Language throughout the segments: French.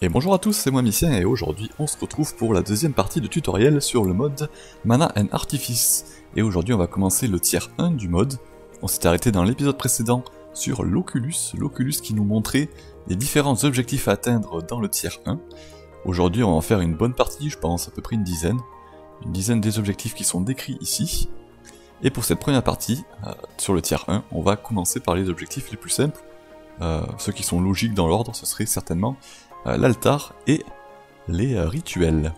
Et bonjour à tous, c'est moi Micien et aujourd'hui on se retrouve pour la deuxième partie de tutoriel sur le mode Mana and Artifice. Et aujourd'hui on va commencer le tiers 1 du mode. On s'est arrêté dans l'épisode précédent sur l'Oculus, l'Oculus qui nous montrait les différents objectifs à atteindre dans le tiers 1. Aujourd'hui on va en faire une bonne partie, je pense à peu près une dizaine. Une dizaine des objectifs qui sont décrits ici. Et pour cette première partie, euh, sur le tiers 1, on va commencer par les objectifs les plus simples. Euh, ceux qui sont logiques dans l'ordre, ce serait certainement euh, l'altar et les euh, rituels.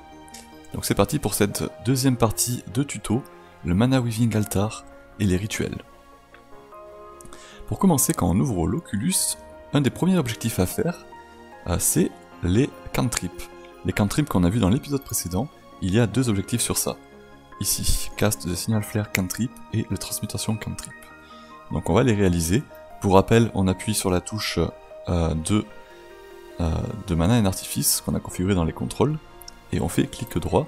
Donc c'est parti pour cette deuxième partie de tuto, le mana weaving altar et les rituels. Pour commencer, quand on ouvre l'Oculus, un des premiers objectifs à faire, euh, c'est les cantrips. Les cantrips qu'on a vu dans l'épisode précédent, il y a deux objectifs sur ça. Ici, cast de signal flare cantrip et le transmutation cantrip. Donc on va les réaliser. Pour rappel, on appuie sur la touche de euh, de mana et artifice qu'on a configuré dans les contrôles, et on fait clic droit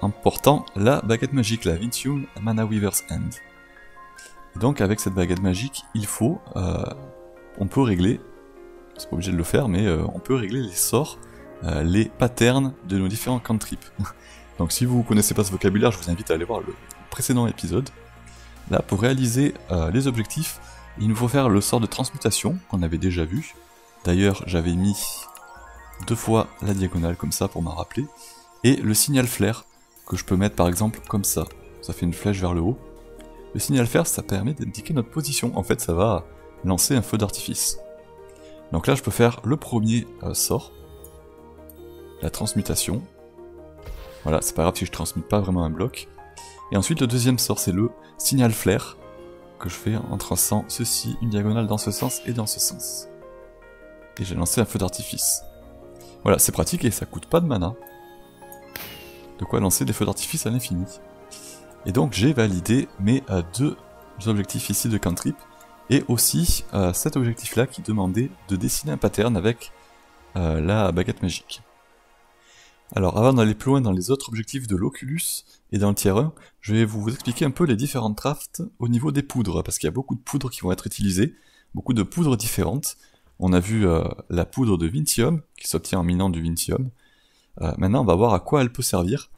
en portant la baguette magique, la Vintium Mana Weaver's end donc avec cette baguette magique, il faut, euh, on peut régler, c'est pas obligé de le faire, mais euh, on peut régler les sorts, les patterns de nos différents cantrips. donc si vous connaissez pas ce vocabulaire, je vous invite à aller voir le précédent épisode. Là, pour réaliser les objectifs, il nous faut faire le sort de transmutation qu'on avait déjà vu, D'ailleurs, j'avais mis deux fois la diagonale comme ça pour m'en rappeler. Et le signal flair, que je peux mettre par exemple comme ça. Ça fait une flèche vers le haut. Le signal flare, ça permet d'indiquer notre position. En fait, ça va lancer un feu d'artifice. Donc là, je peux faire le premier euh, sort. La transmutation. Voilà, c'est pas grave si je transmute pas vraiment un bloc. Et ensuite, le deuxième sort, c'est le signal flair. Que je fais en traçant ceci, une diagonale dans ce sens et dans ce sens. Et j'ai lancé un feu d'artifice. Voilà, c'est pratique et ça coûte pas de mana. De quoi lancer des feux d'artifice à l'infini. Et donc j'ai validé mes euh, deux objectifs ici de cantrip, et aussi euh, cet objectif-là qui demandait de dessiner un pattern avec euh, la baguette magique. Alors avant d'aller plus loin dans les autres objectifs de l'Oculus et dans le tier 1, je vais vous expliquer un peu les différentes crafts au niveau des poudres, parce qu'il y a beaucoup de poudres qui vont être utilisées, beaucoup de poudres différentes, on a vu euh, la poudre de Vintium, qui s'obtient en minant du Vintium. Euh, maintenant, on va voir à quoi elle peut servir.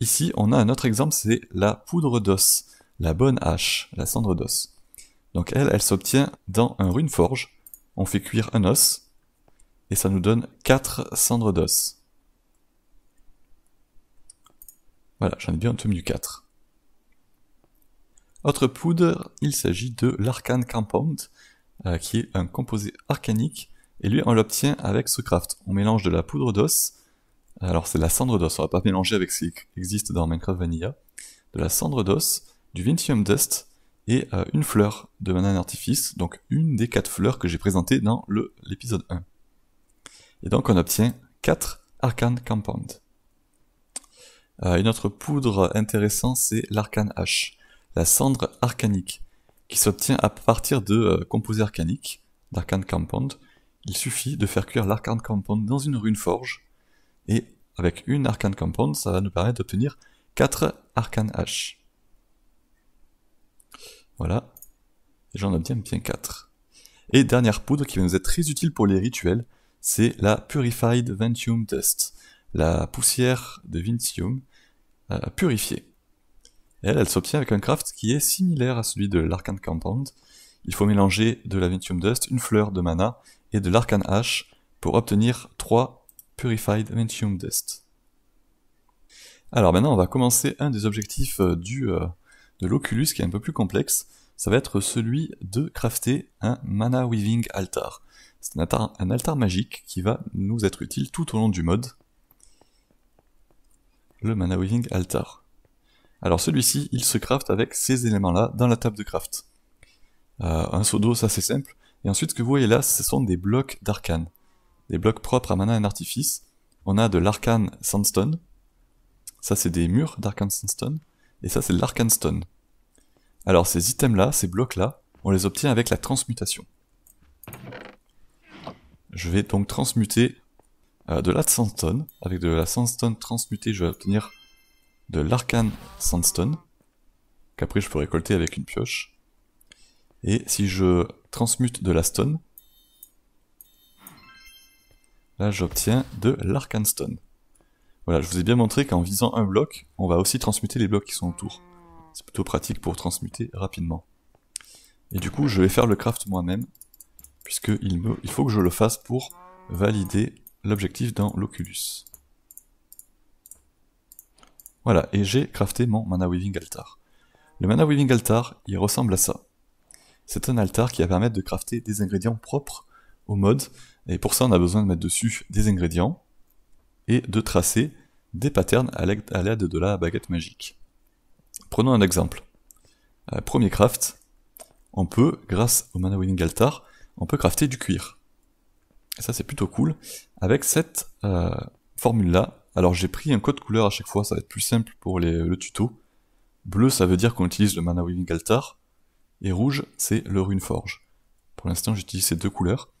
Ici, on a un autre exemple, c'est la poudre d'os, la bonne hache, la cendre d'os. Donc elle, elle s'obtient dans un rune-forge. On fait cuire un os, et ça nous donne 4 cendres d'os. Voilà, j'en ai bien obtenu 4. Autre poudre, il s'agit de l'Arcane Compound, euh, qui est un composé arcanique, et lui on l'obtient avec ce craft. On mélange de la poudre d'os, alors c'est la cendre d'os, on va pas mélanger avec ce qui existe dans Minecraft Vanilla, de la cendre d'os, du Vintium Dust, et euh, une fleur de banane artifice, donc une des quatre fleurs que j'ai présentées dans l'épisode 1. Et donc on obtient 4 Arcane Compound. Euh, une autre poudre intéressante, c'est l'Arcane H, la cendre arcanique qui s'obtient à partir de euh, composés arcaniques, d'arcane compound. Il suffit de faire cuire l'arcane compound dans une rune forge, et avec une arcane compound, ça va nous permettre d'obtenir 4 arcane H. Voilà. j'en obtiens bien 4. Et dernière poudre qui va nous être très utile pour les rituels, c'est la Purified Ventium Dust, la poussière de Ventium euh, purifiée. Elle, elle s'obtient avec un craft qui est similaire à celui de l'Arcane Compound. Il faut mélanger de la Ventium Dust, une fleur de mana et de l'Arcane Ash pour obtenir 3 Purified Ventium Dust. Alors maintenant, on va commencer un des objectifs euh, du, euh, de l'Oculus qui est un peu plus complexe. Ça va être celui de crafter un Mana Weaving Altar. C'est un altar magique qui va nous être utile tout au long du mode. Le Mana Weaving Altar. Alors celui-ci, il se craft avec ces éléments-là dans la table de craft. Euh, un seau ça c'est simple. Et ensuite, ce que vous voyez là, ce sont des blocs d'arcane. Des blocs propres à mana et artifice. On a de l'arcane sandstone. Ça, c'est des murs d'arcane sandstone. Et ça, c'est de l'arcane stone. Alors, ces items-là, ces blocs-là, on les obtient avec la transmutation. Je vais donc transmuter euh, de la sandstone. Avec de la sandstone transmutée, je vais obtenir de l'Arcan Sandstone, qu'après je peux récolter avec une pioche. Et si je transmute de la stone, là j'obtiens de l'arkan Stone. Voilà, je vous ai bien montré qu'en visant un bloc, on va aussi transmuter les blocs qui sont autour. C'est plutôt pratique pour transmuter rapidement. Et du coup, je vais faire le craft moi-même, puisqu'il me... il faut que je le fasse pour valider l'objectif dans l'Oculus. Voilà, et j'ai crafté mon Mana Weaving Altar. Le Mana Weaving Altar, il ressemble à ça. C'est un altar qui va permettre de crafter des ingrédients propres au mode, et pour ça on a besoin de mettre dessus des ingrédients, et de tracer des patterns à l'aide de la baguette magique. Prenons un exemple. Euh, premier craft, on peut, grâce au Mana Weaving Altar, on peut crafter du cuir. Et ça c'est plutôt cool. Avec cette euh, formule-là, alors j'ai pris un code couleur à chaque fois, ça va être plus simple pour le tuto. Bleu, ça veut dire qu'on utilise le Mana Weaving Altar, et rouge, c'est le Runeforge. Pour l'instant, j'utilise ces deux couleurs.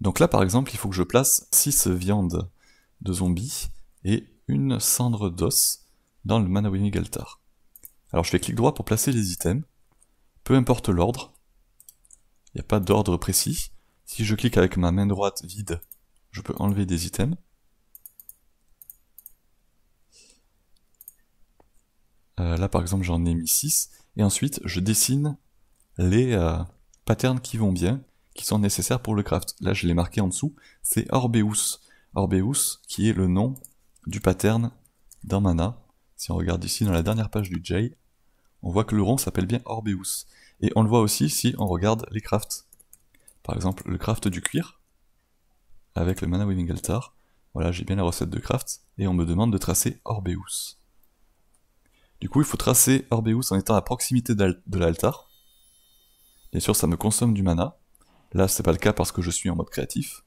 Donc là, par exemple, il faut que je place 6 viandes de zombies et une cendre d'os dans le Mana Weaving Altar. Alors je fais clic droit pour placer les items, peu importe l'ordre, il n'y a pas d'ordre précis. Si je clique avec ma main droite vide, je peux enlever des items. Euh, là, par exemple, j'en ai mis 6. Et ensuite, je dessine les euh, patterns qui vont bien, qui sont nécessaires pour le craft. Là, je l'ai marqué en dessous. C'est Orbeus. Orbeus, qui est le nom du pattern dans mana. Si on regarde ici dans la dernière page du J, on voit que le rond s'appelle bien Orbeus. Et on le voit aussi si on regarde les crafts. Par exemple, le craft du cuir, avec le Mana Weaving Altar. Voilà, j'ai bien la recette de craft, et on me demande de tracer Orbeus. Du coup, il faut tracer Orbeus en étant à proximité de l'altar. Bien sûr, ça me consomme du mana. Là, c'est pas le cas parce que je suis en mode créatif.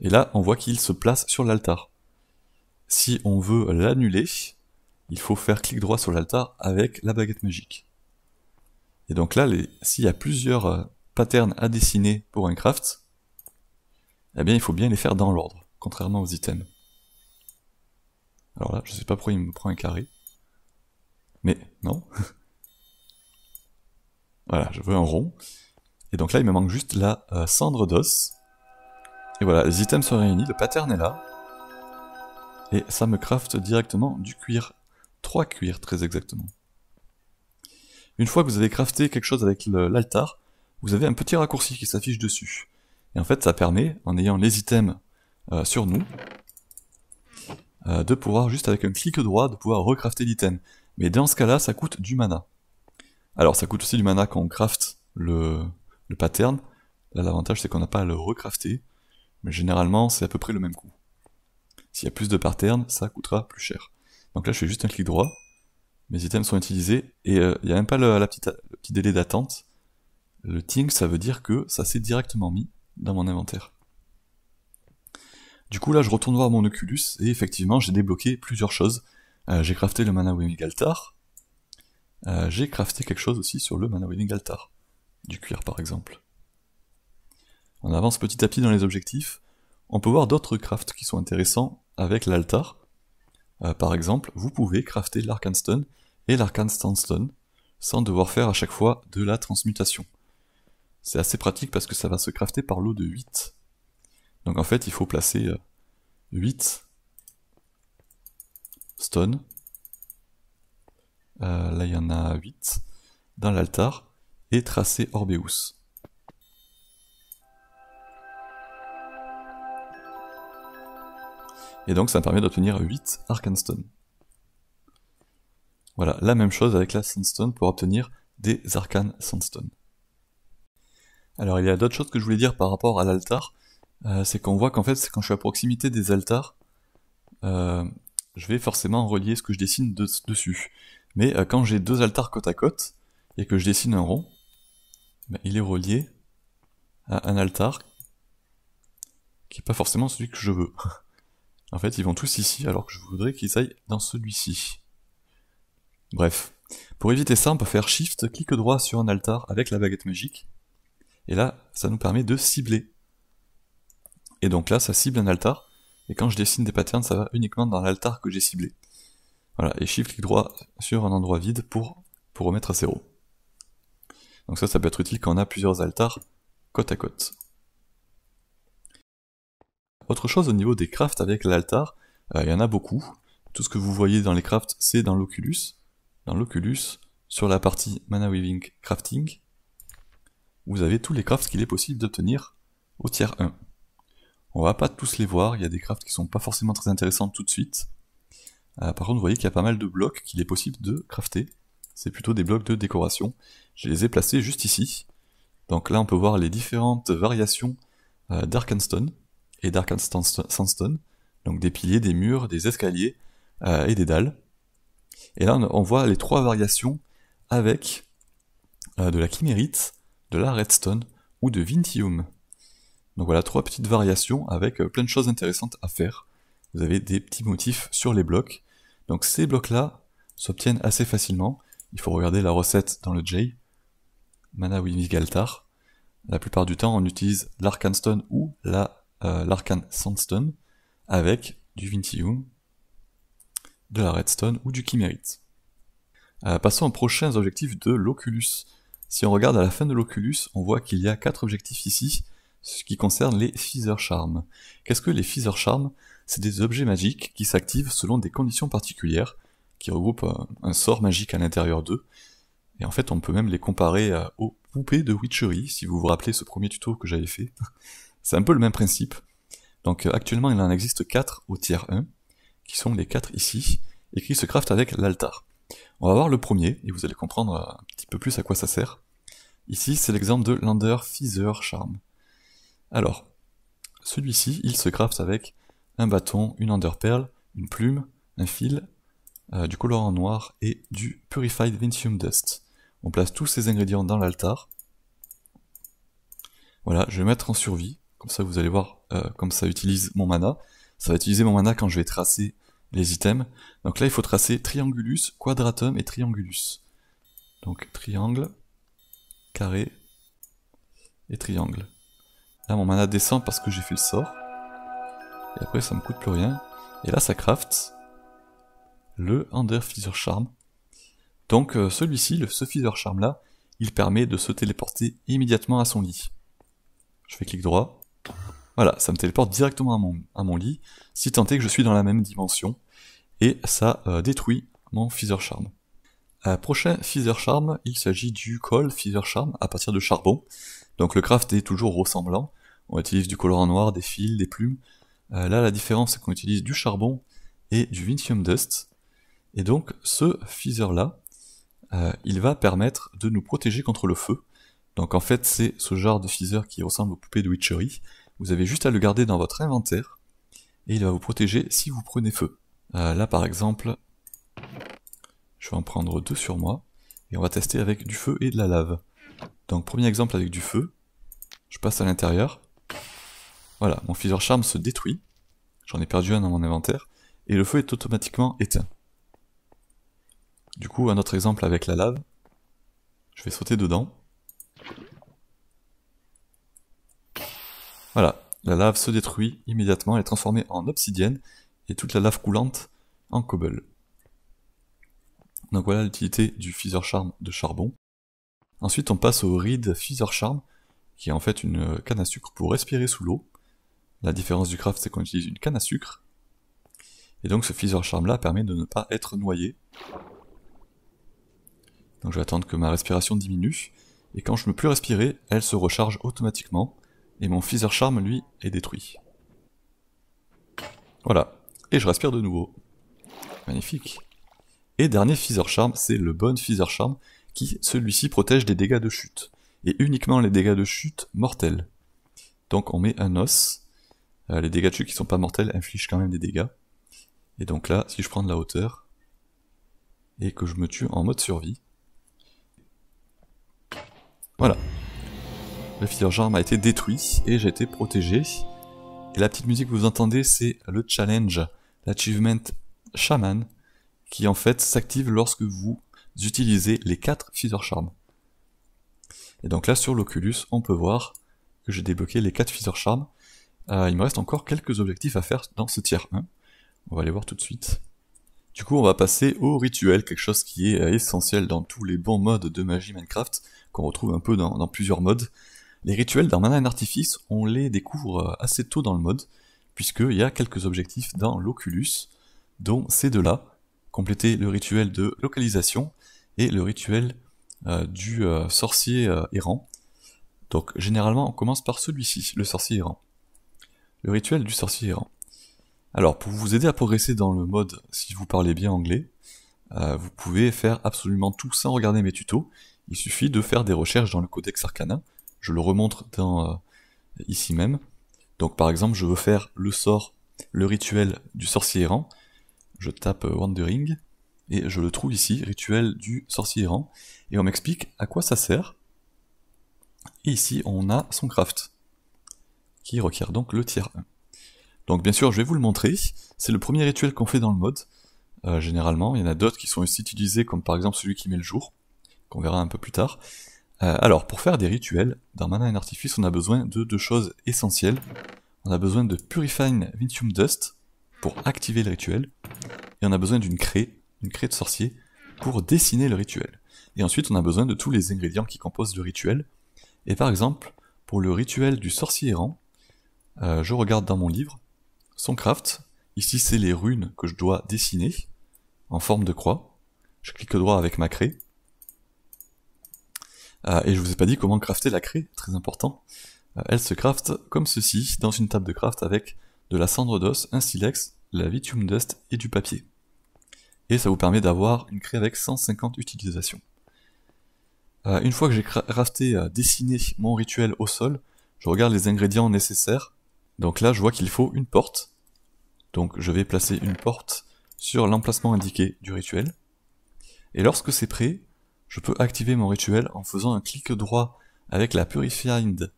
Et là, on voit qu'il se place sur l'altar. Si on veut l'annuler, il faut faire clic droit sur l'altar avec la baguette magique. Et donc là, les... s'il y a plusieurs euh, patterns à dessiner pour un craft, eh bien, il faut bien les faire dans l'ordre, contrairement aux items. Alors là, je sais pas pourquoi il me prend un carré. Mais non Voilà, je veux un rond. Et donc là, il me manque juste la euh, cendre d'os. Et voilà, les items sont réunis, le pattern est là. Et ça me craft directement du cuir. trois cuirs, très exactement. Une fois que vous avez crafté quelque chose avec l'altar, vous avez un petit raccourci qui s'affiche dessus. Et en fait, ça permet, en ayant les items euh, sur nous, euh, de pouvoir, juste avec un clic droit, de pouvoir recrafter l'item. Mais dans ce cas-là, ça coûte du mana. Alors, ça coûte aussi du mana quand on craft le, pattern. Là, l'avantage, c'est qu'on n'a pas à le recrafter. Mais généralement, c'est à peu près le même coût. S'il y a plus de patterns, ça coûtera plus cher. Donc là, je fais juste un clic droit. Mes items sont utilisés. Et euh, il n'y a même pas le, la petite, le petit délai d'attente. Le ting, ça veut dire que ça s'est directement mis dans mon inventaire. Du coup, là, je retourne voir mon Oculus. Et effectivement, j'ai débloqué plusieurs choses euh, j'ai crafté le mana Winning altar. Euh, j'ai crafté quelque chose aussi sur le mana Winning altar. Du cuir par exemple. On avance petit à petit dans les objectifs. On peut voir d'autres crafts qui sont intéressants avec l'altar. Euh, par exemple, vous pouvez crafter stone et stone sans devoir faire à chaque fois de la transmutation. C'est assez pratique parce que ça va se crafter par l'eau de 8. Donc en fait, il faut placer 8 stone. Euh, là, il y en a 8 dans l'altar. Et tracer Orbeus. Et donc, ça me permet d'obtenir 8 Stone. Voilà, la même chose avec la Sandstone pour obtenir des Arcane Sandstone. Alors, il y a d'autres choses que je voulais dire par rapport à l'altar. Euh, c'est qu'on voit qu'en fait, quand je suis à proximité des altars, euh, je vais forcément relier ce que je dessine dessus. Mais euh, quand j'ai deux altars côte à côte, et que je dessine un rond, ben, il est relié à un altar qui n'est pas forcément celui que je veux. en fait, ils vont tous ici, alors que je voudrais qu'ils aillent dans celui-ci. Bref. Pour éviter ça, on peut faire Shift, clic droit sur un altar avec la baguette magique. Et là, ça nous permet de cibler. Et donc là, ça cible un altar et quand je dessine des patterns, ça va uniquement dans l'altar que j'ai ciblé. Voilà, et shift-clic droit sur un endroit vide pour, pour remettre à zéro. Donc ça, ça peut être utile quand on a plusieurs altars côte à côte. Autre chose au niveau des crafts avec l'altar, euh, il y en a beaucoup. Tout ce que vous voyez dans les crafts, c'est dans l'Oculus. Dans l'Oculus, sur la partie Mana Weaving Crafting, vous avez tous les crafts qu'il est possible d'obtenir au tiers 1. On va pas tous les voir, il y a des crafts qui sont pas forcément très intéressants tout de suite. Euh, par contre, vous voyez qu'il y a pas mal de blocs qu'il est possible de crafter. C'est plutôt des blocs de décoration. Je les ai placés juste ici. Donc là, on peut voir les différentes variations euh, d'Arkenstone et Sandstone. Donc des piliers, des murs, des escaliers euh, et des dalles. Et là, on voit les trois variations avec euh, de la chimérite, de la redstone ou de vintium. Donc voilà, trois petites variations avec euh, plein de choses intéressantes à faire. Vous avez des petits motifs sur les blocs. Donc ces blocs-là s'obtiennent assez facilement. Il faut regarder la recette dans le J, Mana Galtar. La plupart du temps, on utilise l'Arcan Stone ou la euh, Sandstone avec du Vintium, de la Redstone ou du Kimérite. Euh, passons aux prochains objectifs de l'Oculus. Si on regarde à la fin de l'Oculus, on voit qu'il y a quatre objectifs ici ce qui concerne les Feather Charms. Qu'est-ce que les Feather Charms C'est des objets magiques qui s'activent selon des conditions particulières, qui regroupent un, sort magique à l'intérieur d'eux, et en fait on peut même les comparer euh, aux poupées de Witchery, si vous vous rappelez ce premier tuto que j'avais fait. C'est un peu le même principe. Donc euh, actuellement il en existe 4 au tiers 1, qui sont les 4 ici, et qui se craftent avec l'altar. On va voir le premier, et vous allez comprendre euh, un petit peu plus à quoi ça sert. Ici, c'est l'exemple de Lander Feather Charm. Alors, celui-ci, il se craft avec un bâton, une enderpearl, une plume, un fil, euh, du colorant noir et du Purified Vincium Dust. On place tous ces ingrédients dans l'altar. Voilà, je vais mettre en survie, comme ça vous allez voir euh, comme ça utilise mon mana. Ça va utiliser mon mana quand je vais tracer les items. Donc là il faut tracer triangulus, quadratum et triangulus. Donc triangle, carré et triangle. Là, mon mana descend parce que j'ai fait le sort. Et après, ça me coûte plus rien. Et là, ça craft le Under Feather Charm. Donc, euh, celui-ci, ce Feather Charm là, il permet de se téléporter immédiatement à son lit. Je fais clic droit. Voilà, ça me téléporte directement à mon, à mon lit, si tant est que je suis dans la même dimension. Et ça euh, détruit mon Feather Charm. prochain Feather Charm, il s'agit du Call Feather Charm à partir de charbon. Donc le craft est toujours ressemblant, on utilise du colorant noir, des fils, des plumes. Euh, là, la différence, c'est qu'on utilise du charbon et du Vincium Dust. Et donc, ce fiseur là euh, il va permettre de nous protéger contre le feu. Donc en fait, c'est ce genre de fiseur qui ressemble aux poupées de Witchery. Vous avez juste à le garder dans votre inventaire, et il va vous protéger si vous prenez feu. Euh, là, par exemple, je vais en prendre deux sur moi, et on va tester avec du feu et de la lave. Donc premier exemple avec du feu, je passe à l'intérieur, voilà, mon Feather charme se détruit, j'en ai perdu un dans mon inventaire, et le feu est automatiquement éteint. Du coup, un autre exemple avec la lave, je vais sauter dedans. Voilà, la lave se détruit immédiatement, elle est transformée en obsidienne, et toute la lave coulante en cobble. Donc voilà l'utilité du Feather charme de charbon. Ensuite, on passe au Reed Feather charme, qui est en fait une canne à sucre pour respirer sous l'eau. La différence du craft, c'est qu'on utilise une canne à sucre. Et donc ce Feather Charm là permet de ne pas être noyé. Donc je vais attendre que ma respiration diminue. Et quand je ne peux plus respirer, elle se recharge automatiquement. Et mon Feather Charm, lui, est détruit. Voilà. Et je respire de nouveau. Magnifique. Et dernier Feather Charm, c'est le bon Feather Charm, qui, celui-ci, protège des dégâts de chute. Et uniquement les dégâts de chute mortels. Donc on met un os, euh, les dégâts de qui qui sont pas mortels infligent quand même des dégâts. Et donc là, si je prends de la hauteur, et que je me tue en mode survie. Voilà. Le Fissure Charm a été détruit et j'ai été protégé. Et la petite musique que vous entendez, c'est le challenge, l'achievement shaman, qui en fait s'active lorsque vous utilisez les 4 Feather Charm. Et donc là sur l'Oculus, on peut voir que j'ai débloqué les 4 Feather Charms, euh, il me reste encore quelques objectifs à faire dans ce tiers 1. On va les voir tout de suite. Du coup, on va passer au rituel, quelque chose qui est euh, essentiel dans tous les bons modes de magie Minecraft, qu'on retrouve un peu dans, plusieurs modes. Les rituels d'un Mana d'Artifice, Artifice, on les découvre euh, assez tôt dans le mode, puisqu'il y a quelques objectifs dans l'Oculus, dont ces deux-là. Compléter le rituel de localisation et le rituel du sorcier errant. Donc généralement, on commence par celui-ci, le sorcier errant le rituel du sorcier errant. Alors, pour vous aider à progresser dans le mode si vous parlez bien anglais, euh, vous pouvez faire absolument tout sans regarder mes tutos. Il suffit de faire des recherches dans le codex arcana. Je le remontre dans, euh, ici même. Donc par exemple, je veux faire le sort, le rituel du sorcier errant. Je tape euh, Wandering et je le trouve ici, rituel du sorcier errant. Et on m'explique à quoi ça sert. ici, on a son craft qui requiert donc le tiers 1. Donc bien sûr, je vais vous le montrer, c'est le premier rituel qu'on fait dans le mode, euh, généralement, il y en a d'autres qui sont aussi utilisés, comme par exemple celui qui met le jour, qu'on verra un peu plus tard. Euh, alors, pour faire des rituels, dans Mana and Artifice, on a besoin de deux choses essentielles. On a besoin de Purifying Vintium Dust, pour activer le rituel, et on a besoin d'une craie, une craie de sorcier, pour dessiner le rituel. Et ensuite, on a besoin de tous les ingrédients qui composent le rituel, et par exemple, pour le rituel du sorcier errant, euh, je regarde dans mon livre, son craft, ici c'est les runes que je dois dessiner, en forme de croix. Je clique droit avec ma craie. Euh, et je vous ai pas dit comment crafter la craie, très important. Euh, elle se crafte comme ceci, dans une table de craft avec de la cendre d'os, un silex, la vitium dust et du papier. Et ça vous permet d'avoir une craie avec 150 utilisations. une fois que j'ai crafté, dessiné mon rituel au sol, je regarde les ingrédients nécessaires donc là, je vois qu'il faut une porte. Donc je vais placer une porte sur l'emplacement indiqué du rituel. Et lorsque c'est prêt, je peux activer mon rituel en faisant un clic droit avec la Purified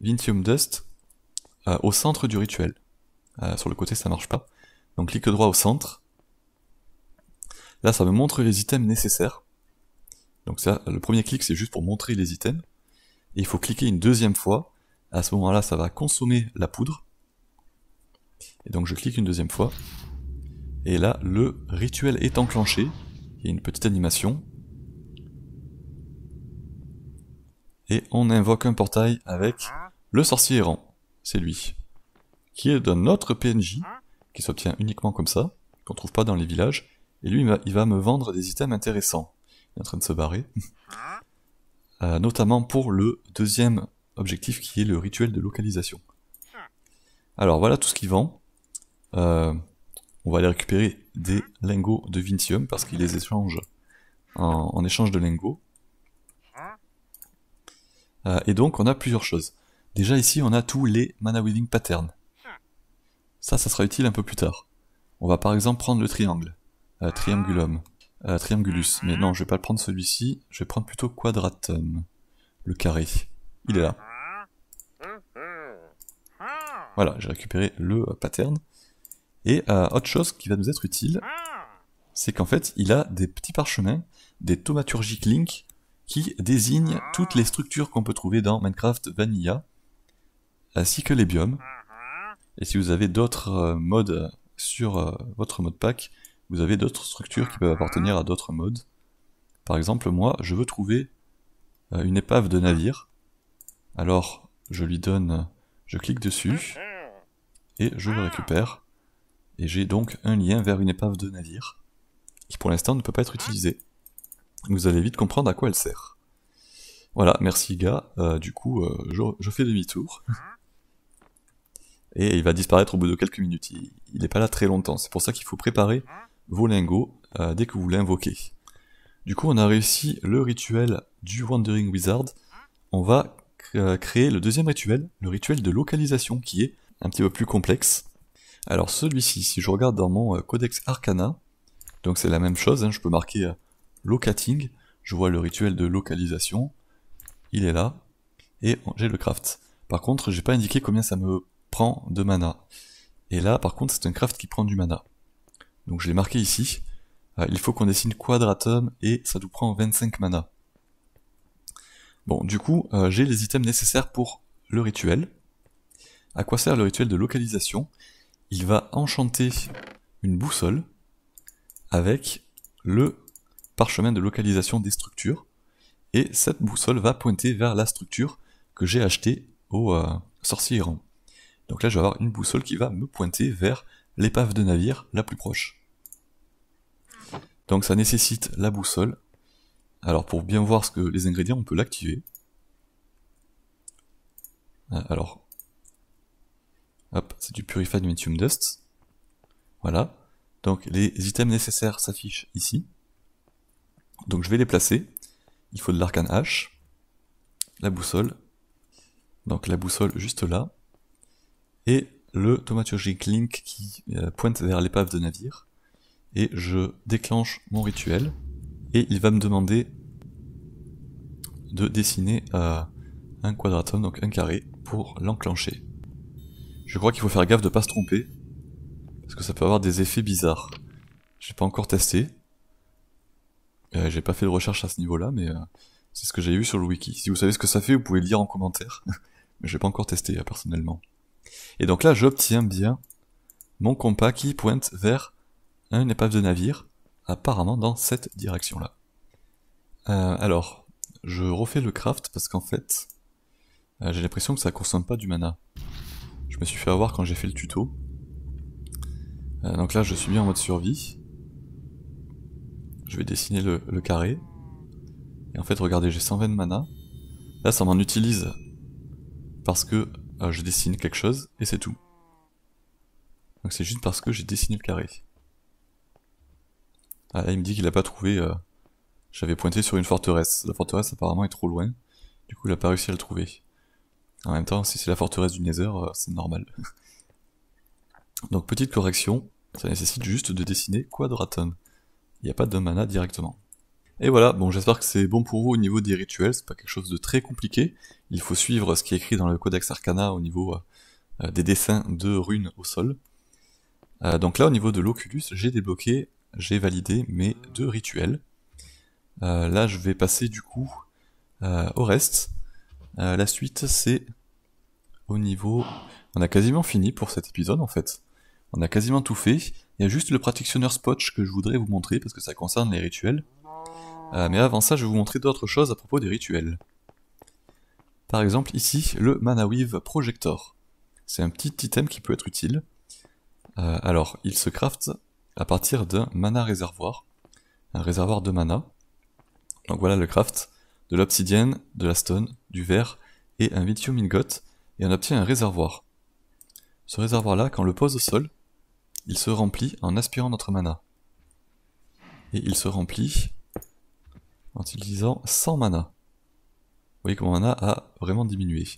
Vintium Dust euh, au centre du rituel. Euh, sur le côté, ça marche pas. Donc clic droit au centre. Là, ça me montre les items nécessaires. Donc ça, le premier clic, c'est juste pour montrer les items. Et il faut cliquer une deuxième fois à ce moment-là, ça va consommer la poudre. Et donc je clique une deuxième fois. Et là, le rituel est enclenché. Il y a une petite animation. Et on invoque un portail avec le sorcier errant. C'est lui. Qui est d'un autre PNJ, qui s'obtient uniquement comme ça, qu'on trouve pas dans les villages. Et lui, il va, me vendre des items intéressants. Il est en train de se barrer. Euh, notamment pour le deuxième objectif qui est le rituel de localisation. Alors voilà tout ce qui vend. Euh, on va aller récupérer des lingots de Vincium parce qu'il les échange en, échange de lingots. Euh, et donc on a plusieurs choses. Déjà ici on a tous les mana weaving patterns. Ça, ça sera utile un peu plus tard. On va par exemple prendre le triangle. Euh, triangulum. triangulus. Mais non, je vais pas le prendre celui-ci. Je vais prendre plutôt quadratum. Le carré il est là. Voilà, j'ai récupéré le pattern. Et euh, autre chose qui va nous être utile, c'est qu'en fait, il a des petits parchemins, des thaumaturgiques links, qui désignent toutes les structures qu'on peut trouver dans Minecraft Vanilla, ainsi que les biomes. Et si vous avez d'autres euh, modes sur euh, votre mode pack, vous avez d'autres structures qui peuvent appartenir à d'autres modes. Par exemple, moi, je veux trouver une épave de navire. Alors, je lui donne, je clique dessus, et je le récupère. Et j'ai donc un lien vers une épave de navire, qui pour l'instant ne peut pas être utilisée. Vous allez vite comprendre à quoi elle sert. Voilà, merci gars, euh, du coup, euh, je, fais demi-tour. et il va disparaître au bout de quelques minutes, il n'est pas là très longtemps, c'est pour ça qu'il faut préparer vos lingots euh, dès que vous l'invoquez. Du coup, on a réussi le rituel du Wandering Wizard. On va euh, créer le deuxième rituel, le rituel de localisation, qui est un petit peu plus complexe. Alors celui-ci, si je regarde dans mon euh, codex arcana, donc c'est la même chose, hein, je peux marquer euh, locating, je vois le rituel de localisation, il est là, et j'ai le craft. Par contre, j'ai pas indiqué combien ça me prend de mana. Et là, par contre, c'est un craft qui prend du mana. Donc je l'ai marqué ici. Il faut qu'on dessine Quadratum et ça nous prend 25 mana. Bon, du coup, euh, j'ai les items nécessaires pour le rituel. À quoi sert le rituel de localisation Il va enchanter une boussole avec le parchemin de localisation des structures. Et cette boussole va pointer vers la structure que j'ai achetée au euh, sorcier errant. Donc là, je vais avoir une boussole qui va me pointer vers l'épave de navire la plus proche. Donc ça nécessite la boussole alors pour bien voir ce que les ingrédients, on peut l'activer. Euh, alors, hop, c'est du Purified medium Dust. Voilà. Donc les items nécessaires s'affichent ici. Donc je vais les placer. Il faut de l'arcane H, la boussole, donc la boussole juste là, et le tomaturgic link qui euh, pointe vers l'épave de navire. Et je déclenche mon rituel et il va me demander de dessiner euh, un quadratum, donc un carré, pour l'enclencher. Je crois qu'il faut faire gaffe de pas se tromper, parce que ça peut avoir des effets bizarres. J'ai pas encore testé, euh, j'ai pas fait de recherche à ce niveau-là, mais euh, c'est ce que j'ai eu sur le wiki. Si vous savez ce que ça fait, vous pouvez lire en commentaire, mais j'ai pas encore testé personnellement. Et donc là, j'obtiens bien mon compas qui pointe vers une épave de navire, apparemment dans cette direction-là. Euh, alors, je refais le craft parce qu'en fait, euh, j'ai l'impression que ça consomme pas du mana. Je me suis fait avoir quand j'ai fait le tuto. Euh, donc là, je suis bien en mode survie. Je vais dessiner le, carré. Et en fait, regardez, j'ai 120 mana. Là, ça m'en utilise parce que je dessine quelque chose et c'est tout. Donc c'est juste parce que j'ai dessiné le carré. Ah, là, il me dit qu'il a pas trouvé. Euh, j'avais pointé sur une forteresse. La forteresse, apparemment, est trop loin. Du coup, il a pas réussi à le trouver. En même temps, si c'est la forteresse du Nether, euh, c'est normal. Donc, petite correction. Ça nécessite juste de dessiner Quadraton. Il n'y a pas de mana directement. Et voilà, bon j'espère que c'est bon pour vous au niveau des rituels, c'est pas quelque chose de très compliqué. Il faut suivre ce qui est écrit dans le Codex Arcana au niveau euh, des dessins de runes au sol. donc là au niveau de l'Oculus, j'ai débloqué j'ai validé mes deux rituels. Euh, là, je vais passer du coup euh, au reste. Euh, la suite, c'est au niveau... On a quasiment fini pour cet épisode, en fait. On a quasiment tout fait. Il y a juste le Practitioner Spotch que je voudrais vous montrer, parce que ça concerne les rituels. mais avant ça, je vais vous montrer d'autres choses à propos des rituels. Par exemple, ici, le Manaweave Projector. C'est un petit item qui peut être utile. alors, il se craft à partir d'un mana réservoir, un réservoir de mana. Donc voilà le craft de l'obsidienne, de la stone, du verre et un vitium ingot, et on obtient un réservoir. Ce réservoir-là, quand on le pose au sol, il se remplit en aspirant notre mana. Et il se remplit en utilisant 100 mana. Vous voyez que mana a vraiment diminué.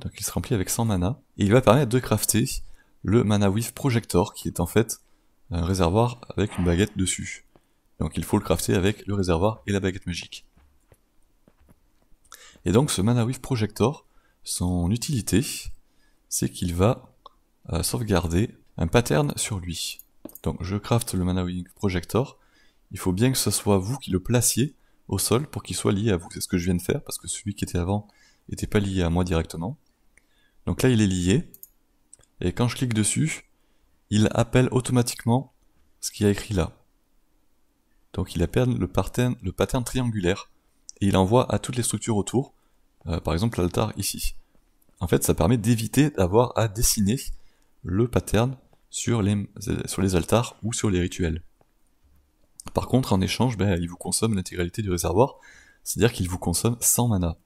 Donc il se remplit avec 100 mana, et il va permettre de crafter le Mana Weave Projector, qui est en fait un réservoir avec une baguette dessus. Donc il faut le crafter avec le réservoir et la baguette magique. Et donc ce Mana Projector, son utilité, c'est qu'il va euh, sauvegarder un pattern sur lui. Donc je crafte le Mana Projector, il faut bien que ce soit vous qui le placiez au sol pour qu'il soit lié à vous. C'est ce que je viens de faire parce que celui qui était avant n'était pas lié à moi directement. Donc là il est lié, et quand je clique dessus, il appelle automatiquement ce qu'il a écrit là. Donc il appelle le pattern, triangulaire et il envoie à toutes les structures autour, euh, par exemple l'altar ici. En fait, ça permet d'éviter d'avoir à dessiner le pattern sur les, sur les altars ou sur les rituels. Par contre, en échange, ben, il vous consomme l'intégralité du réservoir, c'est-à-dire qu'il vous consomme 100 mana.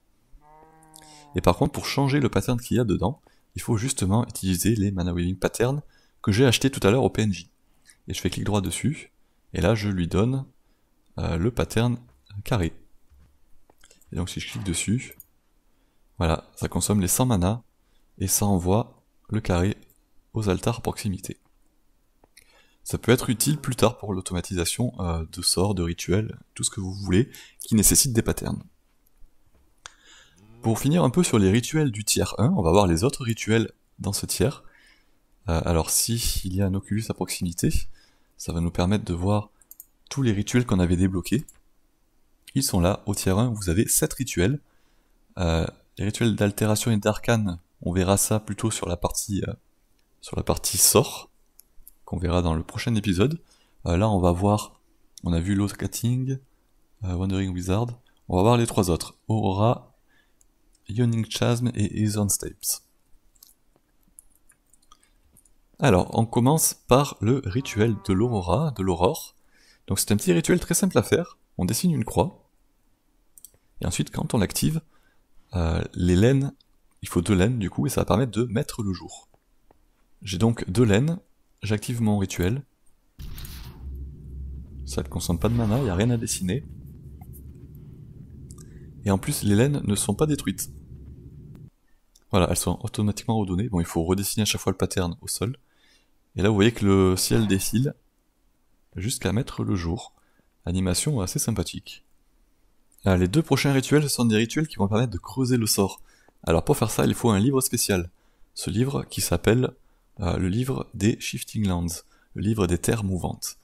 Et par contre, pour changer le pattern qu'il y a dedans, il faut justement utiliser les mana weaving patterns que j'ai acheté tout à l'heure au PNJ. Et je fais clic droit dessus, et là je lui donne euh, le pattern carré. Et donc si je clique dessus, voilà, ça consomme les 100 manas, et ça envoie le carré aux altars à proximité. Ça peut être utile plus tard pour l'automatisation euh, de sorts, de rituels, tout ce que vous voulez, qui nécessite des patterns. Pour finir un peu sur les rituels du tiers 1, on va voir les autres rituels dans ce tiers, euh, alors si il y a un Oculus à proximité, ça va nous permettre de voir tous les rituels qu'on avait débloqués. Ils sont là, au tiers 1, vous avez 7 rituels. Euh, les rituels d'altération et d'arcane, on verra ça plutôt sur la partie euh, sur la partie sort, qu'on verra dans le prochain épisode. là on va voir, on a vu Lost Cutting, Wandering Wizard, on va voir les trois autres, Aurora, Yawning Chasm et Eason Stapes. Alors, on commence par le rituel de l'aurora, de l'aurore. Donc c'est un petit rituel très simple à faire. On dessine une croix. Et ensuite, quand on l'active, euh, les laines, il faut deux laines du coup, et ça va permettre de mettre le jour. J'ai donc deux laines, j'active mon rituel. Ça ne consomme pas de mana, il n'y a rien à dessiner. Et en plus, les laines ne sont pas détruites. Voilà, elles sont automatiquement redonnées. Bon, il faut redessiner à chaque fois le pattern au sol. Et là, vous voyez que le ciel défile jusqu'à mettre le jour. Animation assez sympathique. Ah, les deux prochains rituels, ce sont des rituels qui vont permettre de creuser le sort. Alors pour faire ça, il faut un livre spécial. Ce livre qui s'appelle euh, le livre des Shifting Lands, le livre des terres mouvantes.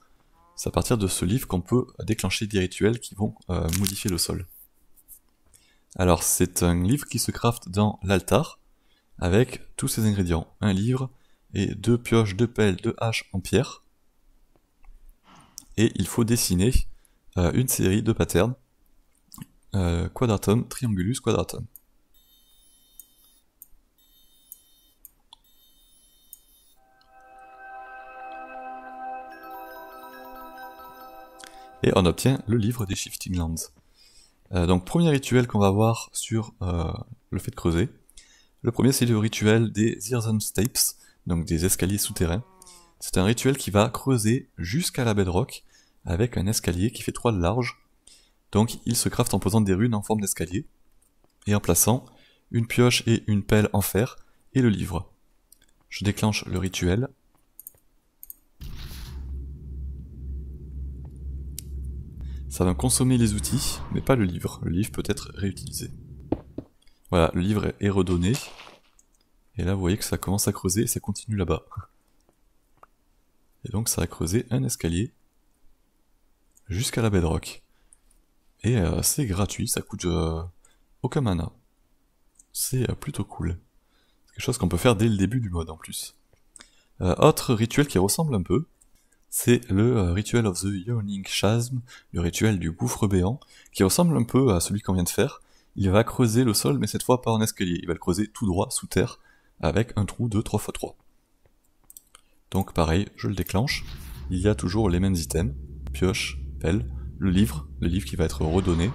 C'est à partir de ce livre qu'on peut déclencher des rituels qui vont euh, modifier le sol. Alors c'est un livre qui se crafte dans l'altar avec tous ses ingrédients. Un livre, et deux pioches, deux pelles, deux haches en pierre. Et il faut dessiner euh, une série de patterns. Euh, quadratum, triangulus, quadratum. Et on obtient le livre des Shifting Lands. Euh, donc premier rituel qu'on va voir sur le fait de creuser. Le premier c'est le rituel des Earthen Stapes donc des escaliers souterrains. C'est un rituel qui va creuser jusqu'à la bedrock avec un escalier qui fait 3 de large. Donc il se craft en posant des runes en forme d'escalier et en plaçant une pioche et une pelle en fer et le livre. Je déclenche le rituel. Ça va consommer les outils, mais pas le livre. Le livre peut être réutilisé. Voilà, le livre est redonné. Et là, vous voyez que ça commence à creuser et ça continue là-bas. Et donc, ça a creusé un escalier jusqu'à la bedrock. Et euh, c'est gratuit, ça coûte euh, aucun mana. C'est euh, plutôt cool. C'est quelque chose qu'on peut faire dès le début du mode en plus. autre rituel qui ressemble un peu, c'est le Rituel of the Yawning Chasm, le rituel du gouffre béant, qui ressemble un peu à celui qu'on vient de faire. Il va creuser le sol, mais cette fois pas un escalier, il va le creuser tout droit sous terre, avec un trou de 3x3. Donc pareil, je le déclenche, il y a toujours les mêmes items, pioche, pelle, le livre, le livre qui va être redonné,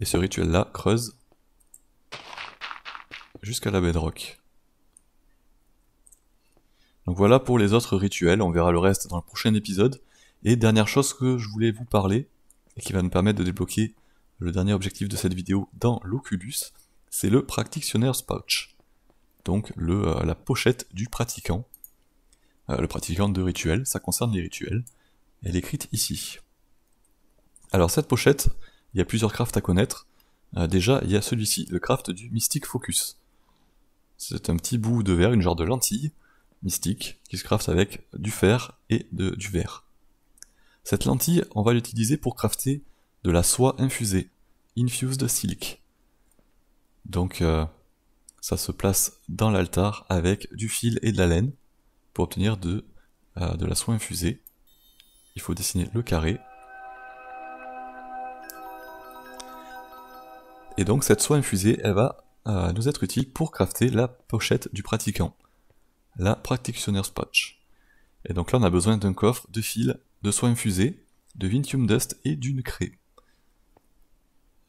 et ce rituel là creuse jusqu'à la bedrock. Donc voilà pour les autres rituels, on verra le reste dans le prochain épisode. Et dernière chose que je voulais vous parler, et qui va nous permettre de débloquer le dernier objectif de cette vidéo dans l'Oculus, c'est le Practitioner's Pouch donc le, euh, la pochette du pratiquant, euh, le pratiquant de rituel, ça concerne les rituels, elle est écrite ici. Alors cette pochette, il y a plusieurs crafts à connaître. Euh, déjà, il y a celui-ci, le craft du Mystic Focus. C'est un petit bout de verre, une genre de lentille mystique, qui se craft avec du fer et de, du verre. Cette lentille, on va l'utiliser pour crafter de la soie infusée, infused silk. Donc, ça se place dans l'altar avec du fil et de la laine pour obtenir de, euh, de la soie infusée. Il faut dessiner le carré. Et donc cette soie infusée, elle va euh, nous être utile pour crafter la pochette du pratiquant, la Practitioner's Patch. Et donc là on a besoin d'un coffre, de fil, de soie infusée, de Vintium Dust et d'une craie.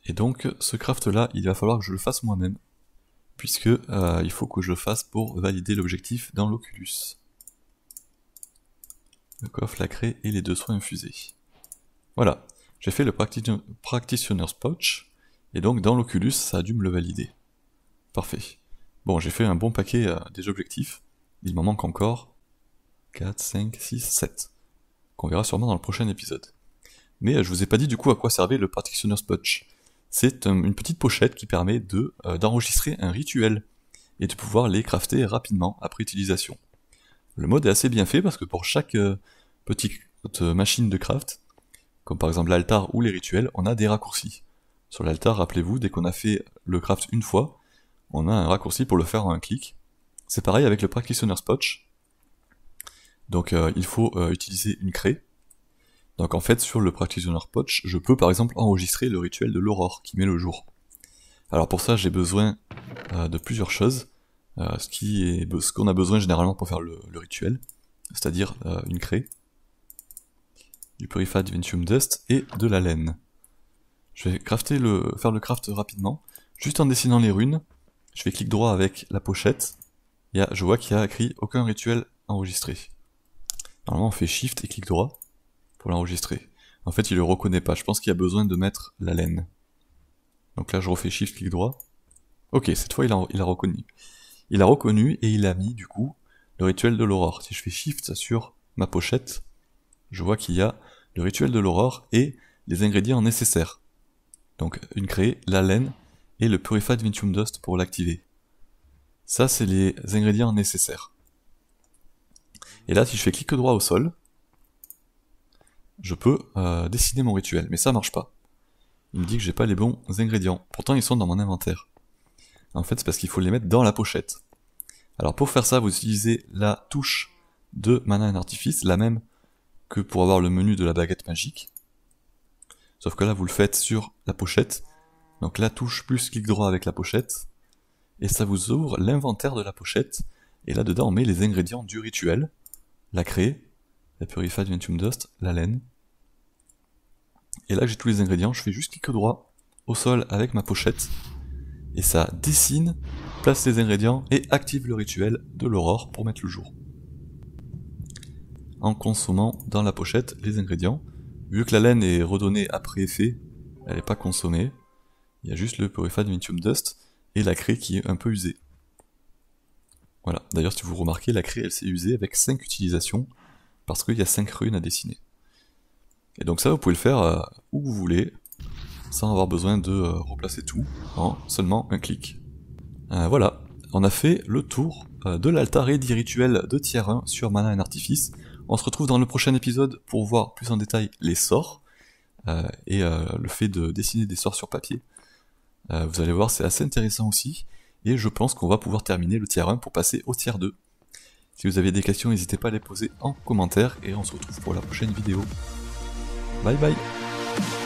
Et donc ce craft là, il va falloir que je le fasse moi-même puisque euh, il faut que je fasse pour valider l'objectif dans l'Oculus. Le coffre, la et les deux soins infusés. Voilà, j'ai fait le Practitioner's Pouch, et donc dans l'Oculus, ça a dû me le valider. Parfait. Bon, j'ai fait un bon paquet euh, des objectifs, il m'en manque encore 4, 5, 6, 7, qu'on verra sûrement dans le prochain épisode. Mais je euh, je vous ai pas dit du coup à quoi servait le Practitioner's Pouch. C'est euh, une petite pochette qui permet de euh, d'enregistrer un rituel et de pouvoir les crafter rapidement après utilisation. Le mode est assez bien fait parce que pour chaque euh, petite machine de craft, comme par exemple l'altar ou les rituels, on a des raccourcis. Sur l'altar, rappelez-vous, dès qu'on a fait le craft une fois, on a un raccourci pour le faire en un clic. C'est pareil avec le Practitioner's Pouch. Donc il faut utiliser une craie donc en fait, sur le Practitioner Pouch, je peux par exemple enregistrer le rituel de l'aurore qui met le jour. Alors pour ça, j'ai besoin euh, de plusieurs choses. Euh, ce qui est ce qu'on a besoin généralement pour faire le, rituel, c'est-à-dire euh, une craie, du Purified Ventium Dust et de la laine. Je vais crafter le, faire le craft rapidement, juste en dessinant les runes. Je vais clic droit avec la pochette. Et je vois qu'il y a écrit aucun rituel enregistré. Normalement, on fait Shift et clic droit pour l'enregistrer. En fait, il le reconnaît pas. Je pense qu'il a besoin de mettre la laine. Donc là, je refais shift clic droit. Ok, cette fois, il a, reconnu. Il a reconnu et il a mis, du coup, le rituel de l'aurore. Si je fais shift sur ma pochette, je vois qu'il y a le rituel de l'aurore et les ingrédients nécessaires. Donc, une créée, la laine et le purified Vintium Dust pour l'activer. Ça, c'est les ingrédients nécessaires. Et là, si je fais clic droit au sol, je peux euh, dessiner décider mon rituel, mais ça marche pas. Il me dit que j'ai pas les bons ingrédients, pourtant ils sont dans mon inventaire. En fait, c'est parce qu'il faut les mettre dans la pochette. Alors pour faire ça, vous utilisez la touche de mana and artifice, la même que pour avoir le menu de la baguette magique. Sauf que là, vous le faites sur la pochette. Donc la touche plus clic droit avec la pochette. Et ça vous ouvre l'inventaire de la pochette. Et là-dedans, on met les ingrédients du rituel. La créer la du ventum dust, la laine, et là j'ai tous les ingrédients, je fais juste clic droit au sol avec ma pochette, et ça dessine, place les ingrédients et active le rituel de l'aurore pour mettre le jour. En consommant dans la pochette les ingrédients, vu que la laine est redonnée après effet, elle n'est pas consommée, il y a juste le Purified Vinium Dust et la craie qui est un peu usée. Voilà, d'ailleurs si vous remarquez, la craie elle s'est usée avec 5 utilisations, parce qu'il y a 5 runes à dessiner. Et donc ça, vous pouvez le faire euh, où vous voulez, sans avoir besoin de euh, replacer tout, en seulement un clic. Euh, voilà, on a fait le tour de l'altar et rituel de tier 1 sur Mana et Artifice. On se retrouve dans le prochain épisode pour voir plus en détail les sorts, et le fait de dessiner des sorts sur papier. vous allez voir, c'est assez intéressant aussi, et je pense qu'on va pouvoir terminer le tier 1 pour passer au tier 2. Si vous avez des questions, n'hésitez pas à les poser en commentaire et on se retrouve pour la prochaine vidéo. Bye bye